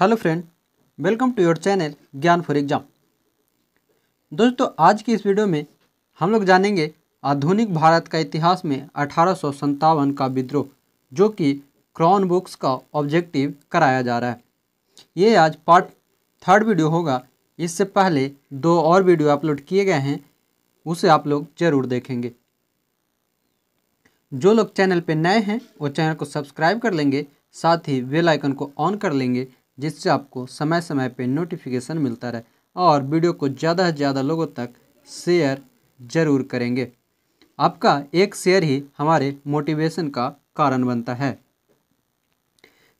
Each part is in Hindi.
hello friend welcome to your channel Gyan for exam दोस्तों आज की इस वीडियो में हम लोग जानेंगे आधुनिक भारत का इतिहास में अठारह का विद्रोह जो कि क्रॉन बुक्स का ऑब्जेक्टिव कराया जा रहा है ये आज पार्ट थर्ड वीडियो होगा इससे पहले दो और वीडियो अपलोड किए गए हैं उसे आप लोग ज़रूर देखेंगे जो लोग चैनल पर नए हैं वो चैनल को सब्सक्राइब कर लेंगे साथ ही वेलाइकन को ऑन कर लेंगे जिससे आपको समय समय पे नोटिफिकेशन मिलता रहे और वीडियो को ज़्यादा से ज़्यादा लोगों तक शेयर ज़रूर करेंगे आपका एक शेयर ही हमारे मोटिवेशन का कारण बनता है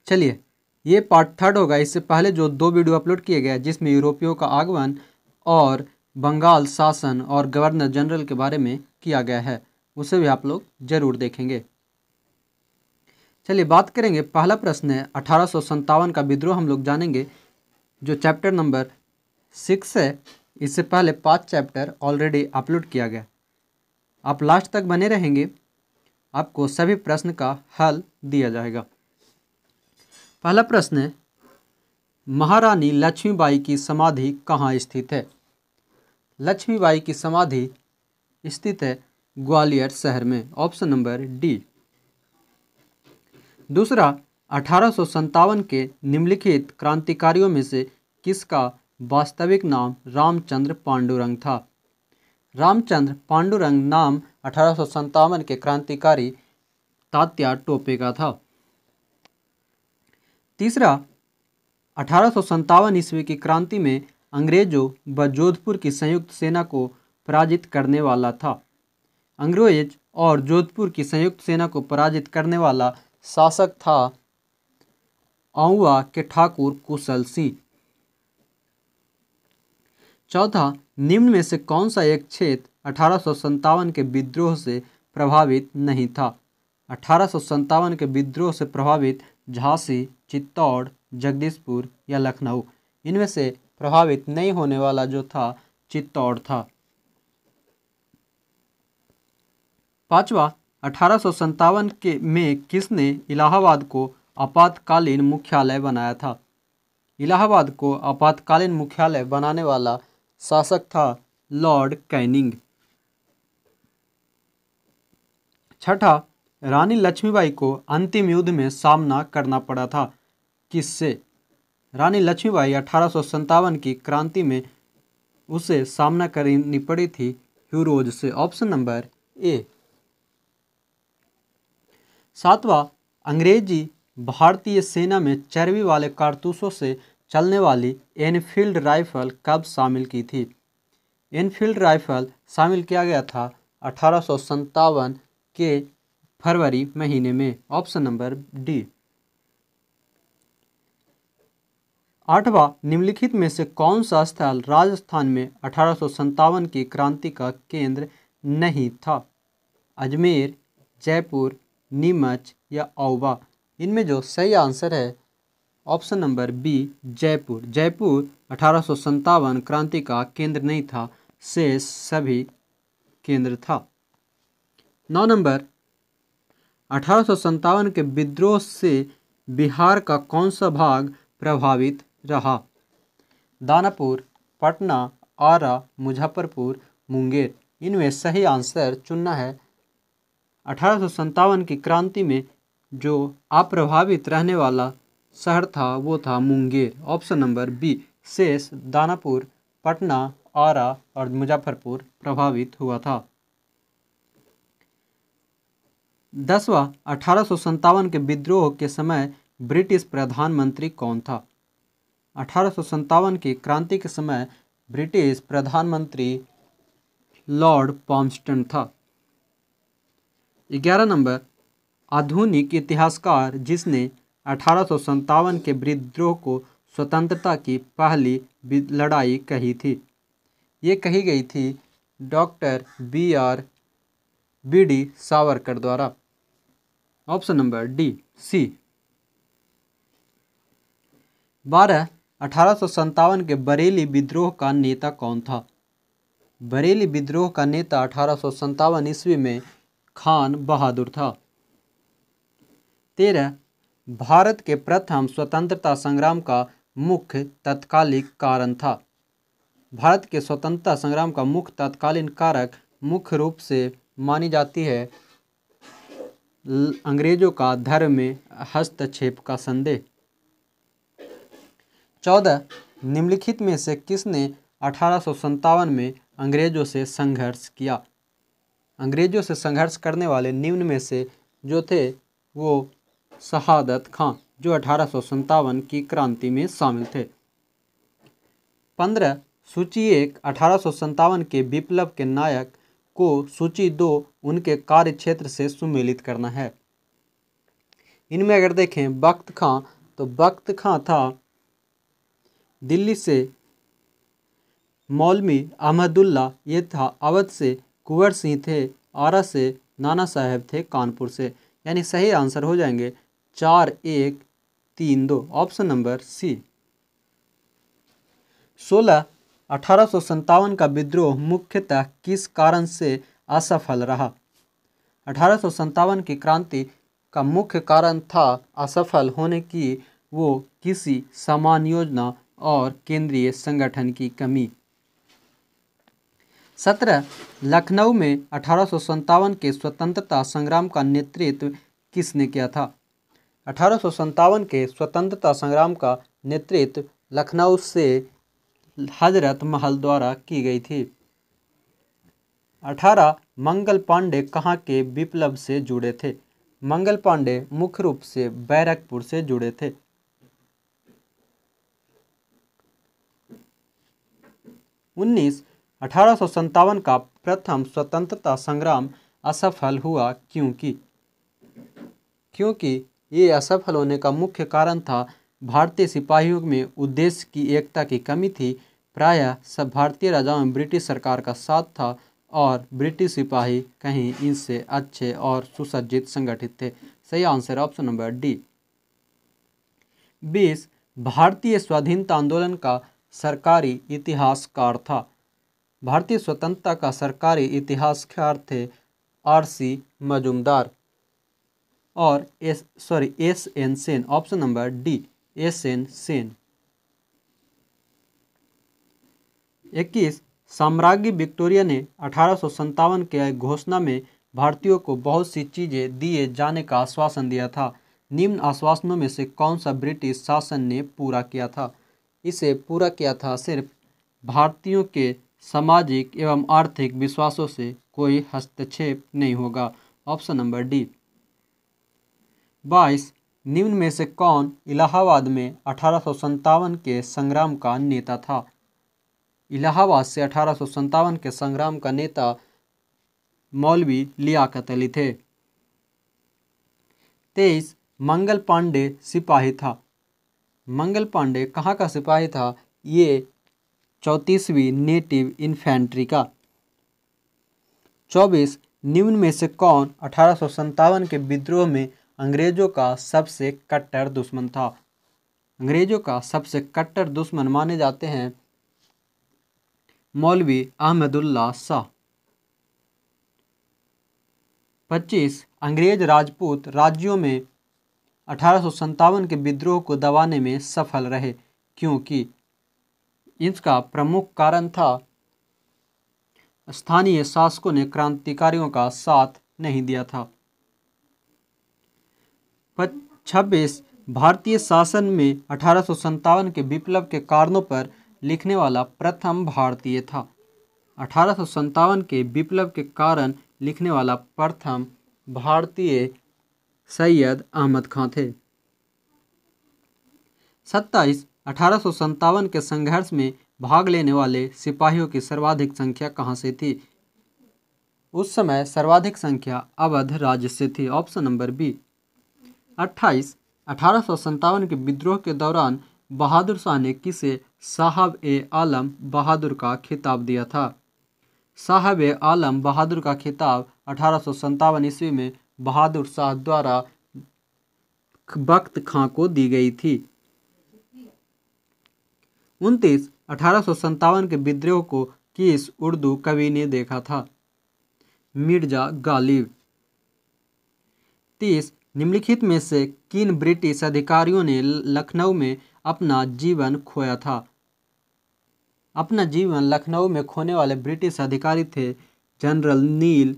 चलिए ये पार्ट थर्ड होगा इससे पहले जो दो वीडियो अपलोड किए गए जिसमें यूरोपियों का आगमन और बंगाल शासन और गवर्नर जनरल के बारे में किया गया है उसे भी आप लोग ज़रूर देखेंगे चलिए बात करेंगे पहला प्रश्न है अठारह का विद्रोह हम लोग जानेंगे जो चैप्टर नंबर सिक्स है इससे पहले पांच चैप्टर ऑलरेडी अपलोड किया गया आप लास्ट तक बने रहेंगे आपको सभी प्रश्न का हल दिया जाएगा पहला प्रश्न है महारानी लक्ष्मीबाई की समाधि कहाँ स्थित है लक्ष्मीबाई की समाधि स्थित है ग्वालियर शहर में ऑप्शन नंबर डी दूसरा अठारह के निम्नलिखित क्रांतिकारियों में से किसका वास्तविक नाम रामचंद्र पांडुरंग था रामचंद्र पांडुरंग नाम अठारह के क्रांतिकारी तात्या टोपे का था तीसरा अठारह ईस्वी की क्रांति में अंग्रेजों व जोधपुर की संयुक्त सेना को पराजित करने वाला था अंग्रेज और जोधपुर की संयुक्त सेना को पराजित करने वाला शासक था आउआ के ठाकुर कुशल सिंह चौथा निम्न में से कौन सा एक क्षेत्र अठारह के विद्रोह से प्रभावित नहीं था अठारह के विद्रोह से प्रभावित झांसी चित्तौड़ जगदीशपुर या लखनऊ इनमें से प्रभावित नहीं होने वाला जो था चित्तौड़ था पांचवा अठारह के में किसने इलाहाबाद को आपातकालीन मुख्यालय बनाया था इलाहाबाद को आपातकालीन मुख्यालय बनाने वाला शासक था लॉर्ड कैनिंग छठा रानी लक्ष्मीबाई को अंतिम युद्ध में सामना करना पड़ा था किससे रानी लक्ष्मीबाई अठारह की क्रांति में उसे सामना करनी पड़ी थी ह्यूरोज से ऑप्शन नंबर ए सातवां अंग्रेजी भारतीय सेना में चर्बी वाले कारतूसों से चलने वाली एनफील्ड राइफल कब शामिल की थी एनफील्ड राइफल शामिल किया गया था अठारह के फरवरी महीने में ऑप्शन नंबर डी आठवां निम्नलिखित में से कौन सा स्थल राजस्थान में अठारह की क्रांति का केंद्र नहीं था अजमेर जयपुर नीमच या औवा इनमें जो सही आंसर है option number B Jaipur Jaipur अठारह क्रांति का केंद्र नहीं था से सभी केंद्र था नौ नंबर अठारह के विद्रोह से बिहार का कौन सा भाग प्रभावित रहा दानापुर पटना आरा मुजफ्फरपुर मुंगेर इनमें सही आंसर चुनना है अठारह की क्रांति में जो अप्रभावित रहने वाला शहर था वो था मुंगेर ऑप्शन नंबर बी शेष दानापुर पटना आरा और मुजफ्फरपुर प्रभावित हुआ था दसवा अठारह के विद्रोह के समय ब्रिटिश प्रधानमंत्री कौन था अठारह की क्रांति के समय ब्रिटिश प्रधानमंत्री लॉर्ड पॉम्स्टन था ग्यारह नंबर आधुनिक इतिहासकार जिसने अठारह के विद्रोह को स्वतंत्रता की पहली लड़ाई कही थी ये कही गई थी doctor B R B D Savarkar द्वारा ऑप्शन नंबर डी सी बारह अठारह के बरेली विद्रोह का नेता कौन था बरेली विद्रोह का नेता अठारह ईस्वी में खान बहादुर था तेरह भारत के प्रथम स्वतंत्रता संग्राम का मुख्य तत्कालिक कारण था भारत के स्वतंत्रता संग्राम का मुख्य तत्कालीन कारक मुख्य रूप से मानी जाती है अंग्रेजों का धर्म में हस्तक्षेप का संदेह चौदह निम्नलिखित में से किसने अठारह में अंग्रेजों से संघर्ष किया अंग्रेज़ों से संघर्ष करने वाले निम्न में से जो थे वो शहादत खां जो अठारह की क्रांति में शामिल थे पंद्रह सूची एक अठारह के विप्लव के नायक को सूची दो उनके कार्य क्षेत्र से सुमेलित करना है इनमें अगर देखें वक्त खां तो वक्त खां था दिल्ली से मौलवी अहमदुल्ला ये था अवध से कुंवर सिंह थे आरा से नाना साहब थे कानपुर से यानी सही आंसर हो जाएंगे चार एक तीन दो ऑप्शन नंबर सी सोलह अठारह का विद्रोह मुख्यतः किस कारण से असफल रहा अठारह की क्रांति का मुख्य कारण था असफल होने की वो किसी समान योजना और केंद्रीय संगठन की कमी सत्रह लखनऊ में अठारह के स्वतंत्रता संग्राम का नेतृत्व किसने किया था अठारह के स्वतंत्रता संग्राम का नेतृत्व लखनऊ से हजरत महल द्वारा की गई थी अठारह मंगल पांडे कहाँ के विप्लव से जुड़े थे मंगल पांडे मुख्य रूप से बैरकपुर से जुड़े थे उन्नीस अठारह का प्रथम स्वतंत्रता संग्राम असफल हुआ क्योंकि क्योंकि ये असफल होने का मुख्य कारण था भारतीय सिपाहियों में उद्देश्य की एकता की कमी थी प्रायः सब भारतीय राजाओं में ब्रिटिश सरकार का साथ था और ब्रिटिश सिपाही कहीं इनसे अच्छे और सुसज्जित संगठित थे सही आंसर ऑप्शन नंबर डी बीस भारतीय स्वाधीनता आंदोलन का सरकारी इतिहासकार था भारतीय स्वतंत्रता का सरकारी इतिहासकार थे आर सी मजुमदार और S sorry S N Sen option number D S N Sen इक्कीस साम्राज्ञी विक्टोरिया ने अठारह के घोषणा में भारतीयों को बहुत सी चीज़ें दिए जाने का आश्वासन दिया था निम्न आश्वासनों में से कौन सा ब्रिटिश शासन ने पूरा किया था इसे पूरा किया था सिर्फ भारतीयों के सामाजिक एवं आर्थिक विश्वासों से कोई हस्तक्षेप नहीं होगा ऑप्शन नंबर डी बाईस निम्न में से कौन इलाहाबाद में अठारह के संग्राम का नेता था इलाहाबाद से अठारह के संग्राम का नेता मौलवी लियाकत अली थे तेईस मंगल पांडे सिपाही था मंगल पांडे कहाँ का सिपाही था ये चौंतीसवीं नेटिव इन्फेंट्री का चौबीस निम्न में से कौन अठारह के विद्रोह में अंग्रेजों का सबसे कट्टर दुश्मन था अंग्रेजों का सबसे कट्टर दुश्मन माने जाते हैं मौलवी अहमदुल्ला शाह पच्चीस अंग्रेज राजपूत राज्यों में अठारह के विद्रोह को दबाने में सफल रहे क्योंकि इसका प्रमुख कारण था स्थानीय शासकों ने क्रांतिकारियों का साथ नहीं दिया था छब्बीस भारतीय शासन में अठारह के विप्लव के कारणों पर लिखने वाला प्रथम भारतीय था अठारह के विप्लव के कारण लिखने वाला प्रथम भारतीय सैयद अहमद खां थे सत्ताईस अठारह के संघर्ष में भाग लेने वाले सिपाहियों की सर्वाधिक संख्या कहाँ से थी उस समय सर्वाधिक संख्या अवध राज्य से थी ऑप्शन नंबर बी अट्ठाईस अठारह के विद्रोह के दौरान बहादुर शाह ने किसे साहब ए आलम बहादुर का खिताब दिया था साहब ए आलम बहादुर का खिताब अठारह ईस्वी में बहादुर शाह द्वारा बख्त खां को दी गई थी उनतीस अठारह के विद्रोह को किस उर्दू कवि ने देखा था मिर्जा गालिब तीस निम्नलिखित में से किन ब्रिटिश अधिकारियों ने लखनऊ में अपना जीवन खोया था अपना जीवन लखनऊ में खोने वाले ब्रिटिश अधिकारी थे general Neil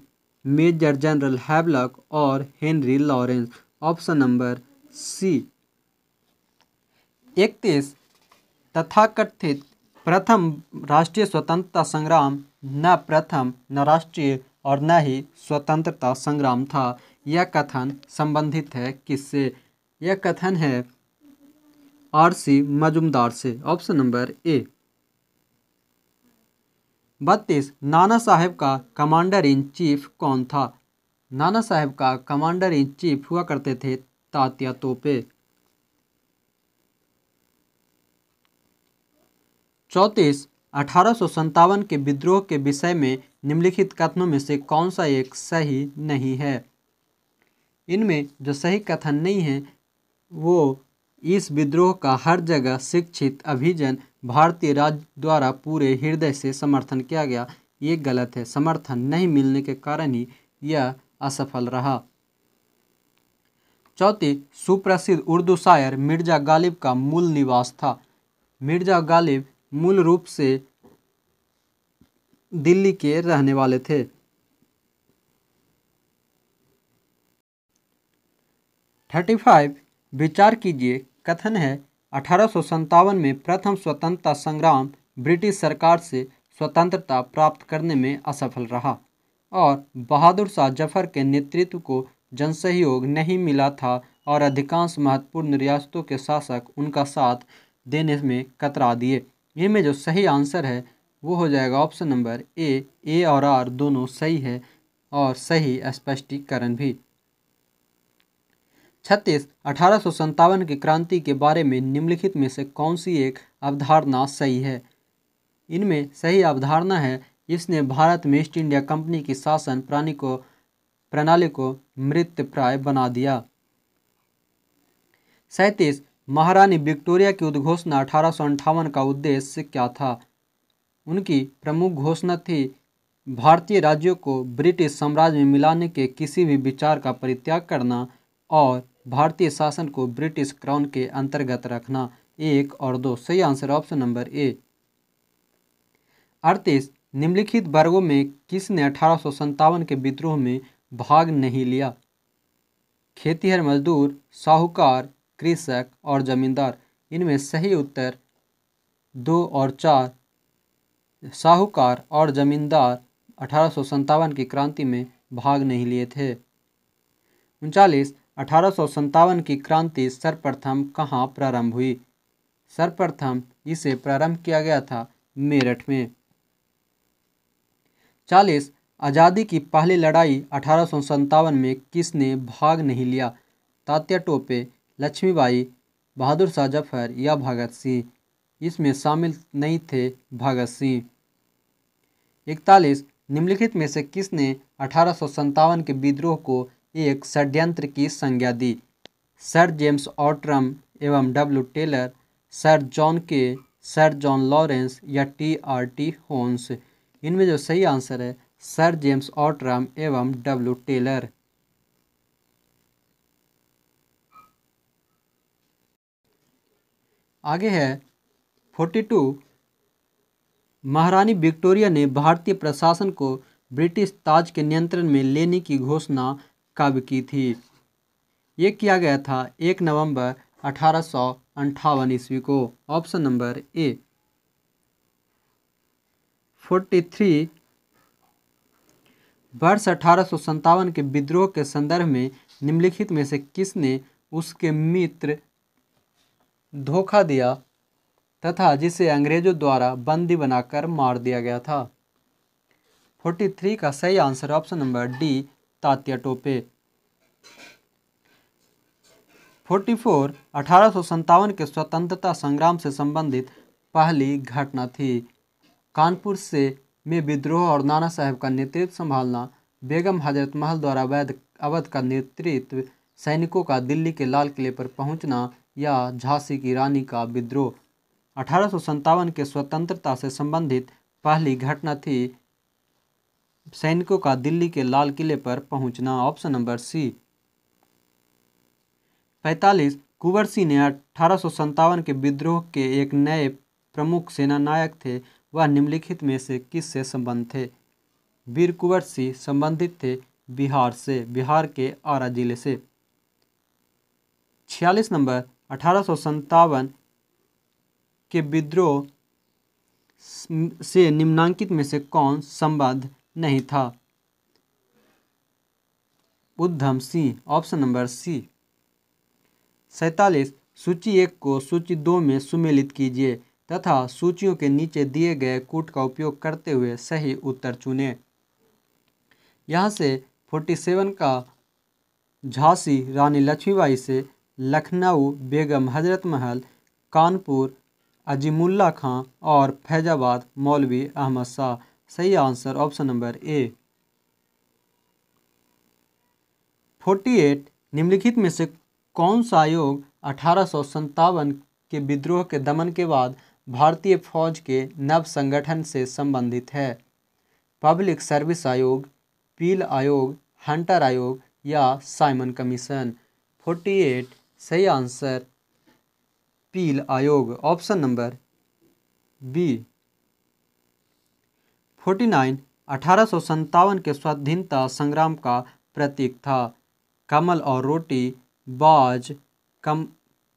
major general Havelock और Henry Lawrence option number C इकतीस तथाकथित प्रथम राष्ट्रीय स्वतंत्रता संग्राम न प्रथम न राष्ट्रीय और न ही स्वतंत्रता संग्राम था यह कथन संबंधित है किससे यह कथन है आर सी मजुमदार से ऑप्शन नंबर ए बत्तीस नाना साहब का कमांडर इन चीफ कौन था नाना साहब का कमांडर इन चीफ हुआ करते थे तात्या तोपे चौंतीस अठारह के विद्रोह के विषय में निम्नलिखित कथनों में से कौन सा एक सही नहीं है इनमें जो सही कथन नहीं है वो इस विद्रोह का हर जगह शिक्षित अभिजन भारतीय राज्य द्वारा पूरे हृदय से समर्थन किया गया ये गलत है समर्थन नहीं मिलने के कारण ही यह असफल रहा चौथी सुप्रसिद्ध उर्दू शायर मिर्जा गालिब का मूल निवास था मिर्जा गालिब मूल रूप से दिल्ली के रहने वाले थे थर्टी फाइव विचार कीजिए कथन है अठारह में प्रथम स्वतंत्रता संग्राम ब्रिटिश सरकार से स्वतंत्रता प्राप्त करने में असफल रहा और बहादुर शाह जफर के नेतृत्व को जनसहयोग नहीं मिला था और अधिकांश महत्वपूर्ण रियासतों के शासक उनका साथ देने में कतरा दिए इनमें जो सही आंसर है वो हो जाएगा ऑप्शन नंबर ए ए और आर दोनों सही है और सही स्पष्टीकरण भी छत्तीस अठारह की क्रांति के बारे में निम्नलिखित में से कौन सी एक अवधारणा सही है इनमें सही अवधारणा है इसने भारत में ईस्ट इंडिया कंपनी की शासन प्राणी को प्रणाली को प्राय बना दिया सैंतीस महारानी विक्टोरिया की उद्घोषणा अठारह का उद्देश्य क्या था उनकी प्रमुख घोषणा थी भारतीय राज्यों को ब्रिटिश साम्राज्य में मिलाने के किसी भी विचार का परित्याग करना और भारतीय शासन को ब्रिटिश क्राउन के अंतर्गत रखना एक और दो सही आंसर ऑप्शन नंबर ए अड़तीस निम्नलिखित वर्गों में किसने अठारह के विद्रोह में भाग नहीं लिया खेतीहर मजदूर साहूकार कृषक और जमींदार इनमें सही उत्तर दो और चार साहूकार और जमींदार अठारह की क्रांति में भाग नहीं लिए थे उनचालीस अठारह की क्रांति सर्वप्रथम कहाँ प्रारंभ हुई सर्वप्रथम इसे प्रारंभ किया गया था मेरठ में चालीस आज़ादी की पहली लड़ाई अठारह में किसने भाग नहीं लिया तात्या टोपे लक्ष्मीबाई बहादुर शाह जफर या भगत सिंह इसमें शामिल नहीं थे भगत सिंह इकतालीस निम्नलिखित में से किसने अठारह के विद्रोह को एक षड्यंत्र की संज्ञा दी सर जेम्स ऑट्रम एवं डब्ल्यू टेलर सर जॉन के सर जॉन लॉरेंस या टी आर टी होन्स इनमें जो सही आंसर है सर जेम्स ऑट्रम एवं डब्ल्यू टेलर आगे है फोर्टी टू महारानी विक्टोरिया ने भारतीय प्रशासन को ब्रिटिश ताज के नियंत्रण में लेने की घोषणा कब की थी ये किया गया था एक नवंबर अठारह सौ अंठावन ईस्वी को option number A forty three वर्ष अठारह के विद्रोह के संदर्भ में निम्नलिखित में से किसने उसके मित्र धोखा दिया तथा जिसे अंग्रेजों द्वारा बंदी बनाकर मार दिया गया था 43 का सही answer option number D Tatya Tope 44 अठारह के स्वतंत्रता संग्राम से संबंधित पहली घटना थी कानपुर से में विद्रोह और नाना साहब का नेतृत्व संभालना बेगम हजरत महल द्वारा अवैध अवध का नेतृत्व सैनिकों का दिल्ली के लाल किले पर पहुंचना या झांसी की रानी का विद्रोह अठारह के स्वतंत्रता से संबंधित पहली घटना थी सैनिकों का दिल्ली के लाल किले पर पहुंचना ऑप्शन नंबर सी पैतालीस कुंवर सिंह ने अठारह के विद्रोह के एक नए प्रमुख सेना नायक थे वह निम्नलिखित में से किस से संबंध थे वीर कुंवर सिंह संबंधित थे बिहार से बिहार के आरा जिले से छियालीस नंबर अठारह के विद्रोह से निम्नांकित में से कौन संबद्ध नहीं था उद्धम सिंह ऑप्शन नंबर सी सैतालीस सूची एक को सूची दो में सुमेलित कीजिए तथा सूचियों के नीचे दिए गए कूट का उपयोग करते हुए सही उत्तर चुने यहाँ से फोर्टी सेवन का झांसी रानी लक्ष्मीबाई से लखनऊ बेगम हज़रत महल कानपुर अजीमुल्ला खां और फैजाबाद मौलवी अहमद शाह सही answer option number A forty eight निम्नलिखित में से कौन सा आयोग अठारह के विद्रोह के दमन के बाद भारतीय फौज के नव संगठन से संबंधित है पब्लिक सर्विस आयोग पील आयोग हंटर आयोग या साइमन कमीशन फोर्टी एट सही आंसर पील आयोग option number B forty nine अठारह सौ के स्वाधीनता संग्राम का प्रतीक था कमल और रोटी बाज कम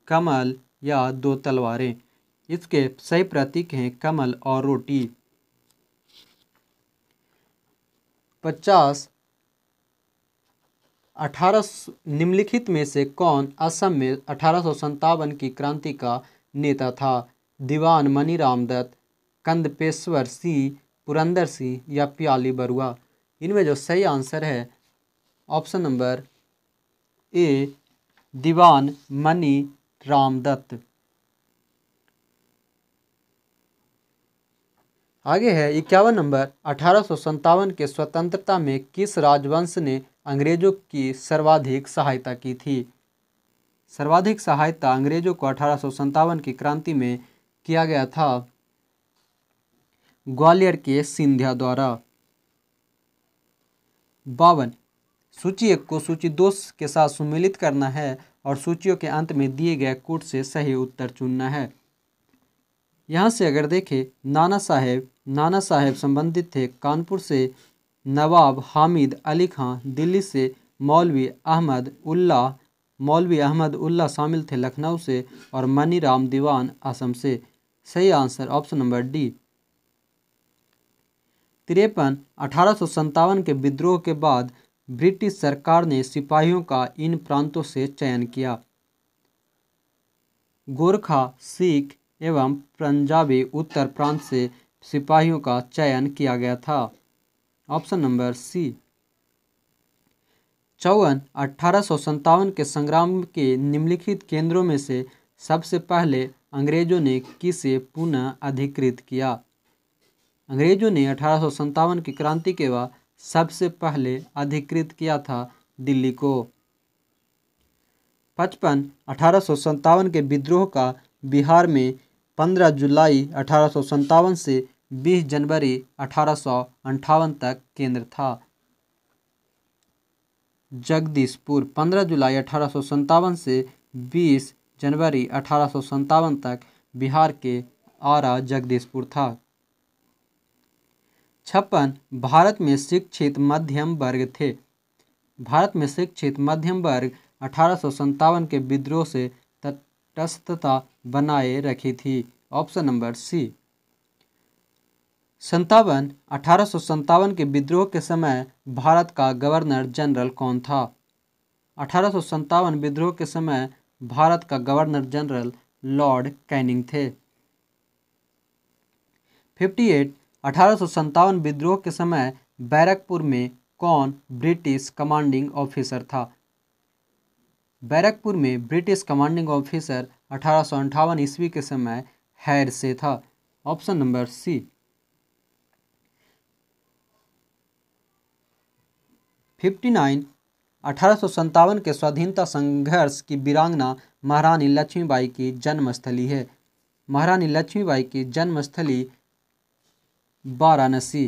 कमल या दो तलवारें इसके सही प्रतीक हैं कमल और रोटी पचास अठारह निम्नलिखित में से कौन असम में अठारह की क्रांति का नेता था दीवान मनीराम दत्त कंदपेश्वर सिंह पुरंदर सिंह या प्याली बरुआ इनमें जो सही आंसर है option number A Dewan Mani Ram Datta आगे है इक्यावन नंबर अठारह के स्वतंत्रता में किस राजवंश ने अंग्रेजों की सर्वाधिक सहायता की थी सर्वाधिक सहायता अंग्रेजों को अठारह की क्रांति में किया गया था ग्वालियर के सिंधिया द्वारा बावन सूची एक को सूची दो के साथ सुमिलित करना है और सूचियों के अंत में दिए गए कोट से सही उत्तर चुनना है यहाँ से अगर देखें नाना साहेब नाना साहेब संबंधित थे कानपुर से नवाब हामिद अली खां दिल्ली से मौलवी अहमद उल्ला मौलवी अहमद उल्ला शामिल थे लखनऊ से और मनी राम दीवान असम से सही आंसर ऑप्शन नंबर डी तिरपन अठारह के विद्रोह के बाद ब्रिटिश सरकार ने सिपाहियों का इन प्रांतों से चयन किया गोरखा सिख एवं पंजाबी उत्तर प्रांत से सिपाहियों का चयन किया गया था ऑप्शन नंबर सी चौवन अठारह के संग्राम के निम्नलिखित केंद्रों में से सबसे पहले अंग्रेजों ने किसे पुनः अधिकृत किया अंग्रेजों ने अठारह की क्रांति के बाद सबसे पहले अधिकृत किया था दिल्ली को पचपन अठारह के विद्रोह का बिहार में 15 जुलाई अठारह से बीस जनवरी अठारह तक केंद्र था जगदीशपुर 15 जुलाई अठारह से 20 जनवरी अठारह तक बिहार के आरा जगदीशपुर था छप्पन भारत में शिक्षित मध्यम वर्ग थे भारत में शिक्षित मध्यम वर्ग अठारह के विद्रोह से तटस्थता बनाए रखी थी ऑप्शन नंबर सी संतावन अठारह के विद्रोह के समय भारत का गवर्नर जनरल कौन था अठारह विद्रोह के समय भारत का गवर्नर जनरल लॉर्ड कैनिंग थे 58 अठारह विद्रोह के समय बैरकपुर में कौन ब्रिटिश कमांडिंग ऑफिसर था बैरकपुर में ब्रिटिश कमांडिंग ऑफिसर अठारह ईस्वी के समय हैर से था option number C fifty nine अठारह के स्वाधीनता संघर्ष की वीरांगना महारानी लक्ष्मीबाई की जन्मस्थली है महारानी लक्ष्मीबाई की जन्मस्थली वाराणसी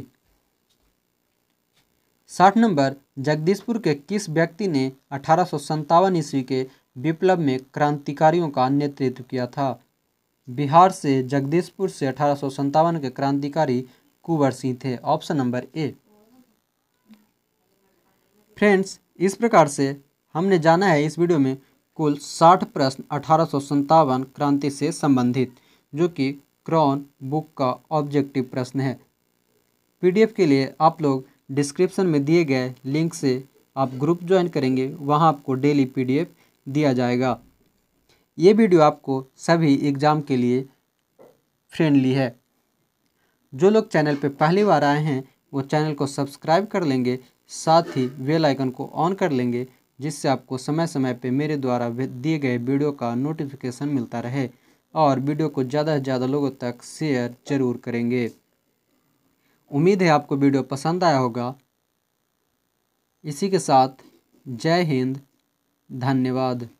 साठ नंबर जगदीशपुर के किस व्यक्ति ने अठारह ईस्वी के विप्लव में क्रांतिकारियों का नेतृत्व किया था बिहार से जगदीशपुर से अठारह के क्रांतिकारी कुंवर सिंह थे ऑप्शन नंबर ए फ्रेंड्स इस प्रकार से हमने जाना है इस वीडियो में कुल साठ प्रश्न अठारह क्रांति से संबंधित जो कि क्रॉन बुक का ऑब्जेक्टिव प्रश्न है पीडीएफ के लिए आप लोग डिस्क्रिप्शन में दिए गए लिंक से आप ग्रुप ज्वाइन करेंगे वहाँ आपको डेली पीडीएफ दिया जाएगा ये वीडियो आपको सभी एग्ज़ाम के लिए फ्रेंडली है जो लोग चैनल पर पहली बार आए हैं वो चैनल को सब्सक्राइब कर लेंगे साथ ही बेल आइकन को ऑन कर लेंगे जिससे आपको समय समय पे मेरे द्वारा दिए गए वीडियो का नोटिफिकेशन मिलता रहे और वीडियो को ज़्यादा से ज़्यादा लोगों तक शेयर ज़रूर करेंगे उम्मीद है आपको वीडियो पसंद आया होगा इसी के साथ जय हिंद धन्यवाद